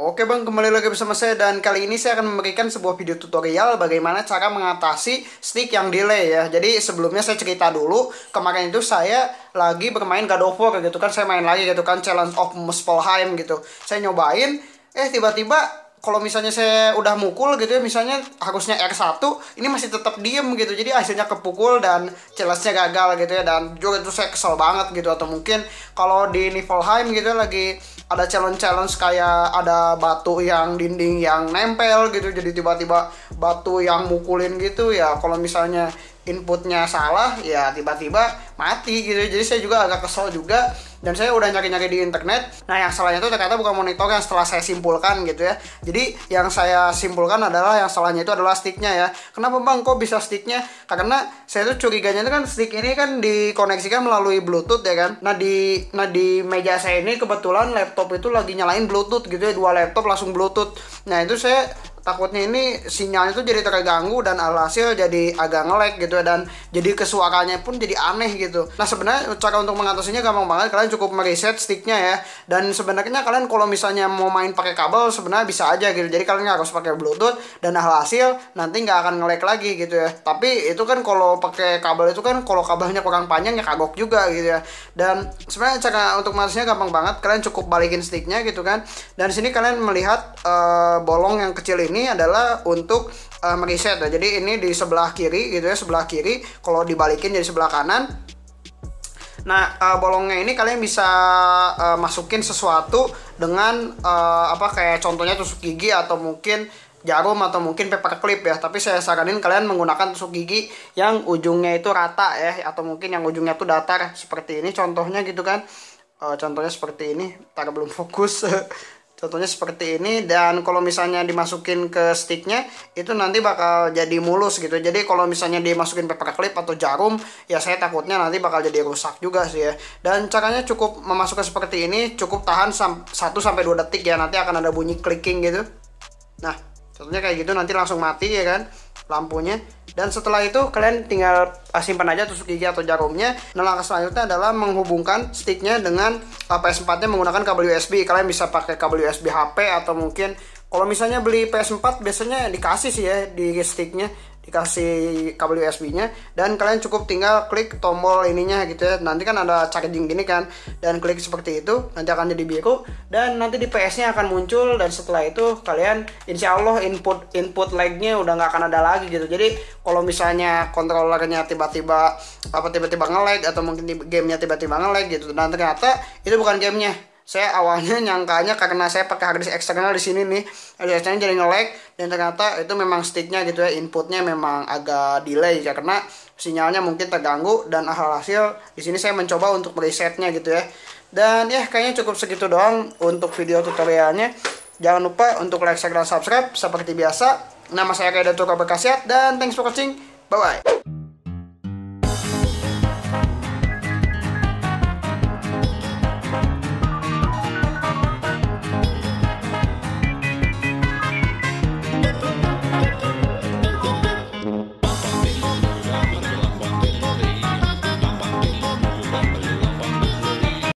Oke bang, kembali lagi bersama saya dan kali ini saya akan memberikan sebuah video tutorial bagaimana cara mengatasi stick yang delay ya. Jadi sebelumnya saya cerita dulu, kemarin itu saya lagi bermain God of War gitu kan, saya main lagi gitu kan, Challenge of Muspelheim gitu. Saya nyobain, eh tiba-tiba kalau misalnya saya udah mukul gitu ya, misalnya harusnya R1, ini masih tetap diem gitu. Jadi hasilnya kepukul dan challenge gagal gitu ya. Dan juga itu saya kesel banget gitu. Atau mungkin kalau di Nivelheim gitu lagi ada challenge-challenge kayak ada batu yang dinding yang nempel gitu jadi tiba-tiba batu yang mukulin gitu ya kalau misalnya inputnya salah ya tiba-tiba mati gitu jadi saya juga agak kesel juga dan saya udah nyari-nyari di internet nah yang salahnya itu ternyata bukan monitor yang setelah saya simpulkan gitu ya jadi yang saya simpulkan adalah yang salahnya itu adalah sticknya ya kenapa bang kok bisa sticknya karena saya tuh curiganya itu kan stick ini kan dikoneksikan melalui bluetooth ya kan nah di nah di meja saya ini kebetulan laptop itu lagi nyalain bluetooth gitu ya dua laptop langsung bluetooth nah itu saya takutnya ini sinyalnya tuh jadi terganggu dan alhasil jadi agak ngelek gitu ya dan jadi kesuaranya pun jadi aneh gitu nah sebenarnya cara untuk mengatasinya gampang banget kalian cukup mereset sticknya ya dan sebenarnya kalian kalau misalnya mau main pakai kabel sebenarnya bisa aja gitu jadi kalian nggak harus pakai bluetooth dan alhasil nanti nggak akan ngelek lagi gitu ya tapi itu kan kalau pakai kabel itu kan kalau kabelnya kurang panjang ya kagok juga gitu ya dan sebenarnya cara untuk mengatasinya gampang banget kalian cukup balikin sticknya gitu kan dan sini kalian melihat uh, bolong yang kecil ini ini adalah untuk uh, meriset ya. Jadi ini di sebelah kiri gitu ya, sebelah kiri kalau dibalikin jadi sebelah kanan. Nah, uh, bolongnya ini kalian bisa uh, masukin sesuatu dengan uh, apa kayak contohnya tusuk gigi atau mungkin jarum atau mungkin paper clip ya tapi saya saranin kalian menggunakan tusuk gigi yang ujungnya itu rata ya atau mungkin yang ujungnya itu datar seperti ini contohnya gitu kan e, contohnya seperti ini tak belum fokus contohnya seperti ini dan kalau misalnya dimasukin ke sticknya itu nanti bakal jadi mulus gitu jadi kalau misalnya dimasukin paper clip atau jarum ya saya takutnya nanti bakal jadi rusak juga sih ya dan caranya cukup memasukkan seperti ini cukup tahan 1 sampai 2 detik ya nanti akan ada bunyi clicking gitu nah contohnya kayak gitu nanti langsung mati ya kan lampunya dan setelah itu kalian tinggal simpan aja tusuk gigi atau jarumnya nah langkah selanjutnya adalah menghubungkan sticknya dengan eh, PS4 nya menggunakan kabel USB kalian bisa pakai kabel USB HP atau mungkin kalau misalnya beli PS4 biasanya dikasih sih ya di sticknya dikasih kabel USB-nya dan kalian cukup tinggal klik tombol ininya gitu ya nanti kan ada charging gini kan dan klik seperti itu nanti akan jadi biru dan nanti di PS-nya akan muncul dan setelah itu kalian insya Allah input input lagnya udah nggak akan ada lagi gitu jadi kalau misalnya kontrolernya tiba-tiba apa tiba-tiba nge-lag atau mungkin gamenya tiba-tiba nge-lag gitu dan ternyata itu bukan gamenya saya awalnya nyangkanya karena saya pakai harddisk eksternal di sini nih hard eksternal jadi lag dan ternyata itu memang sticknya gitu ya inputnya memang agak delay ya karena sinyalnya mungkin terganggu dan alhasil di sini saya mencoba untuk meresetnya gitu ya dan ya kayaknya cukup segitu doang untuk video tutorialnya jangan lupa untuk like share dan subscribe seperti biasa nama saya Kaido Tuka dan thanks for watching bye bye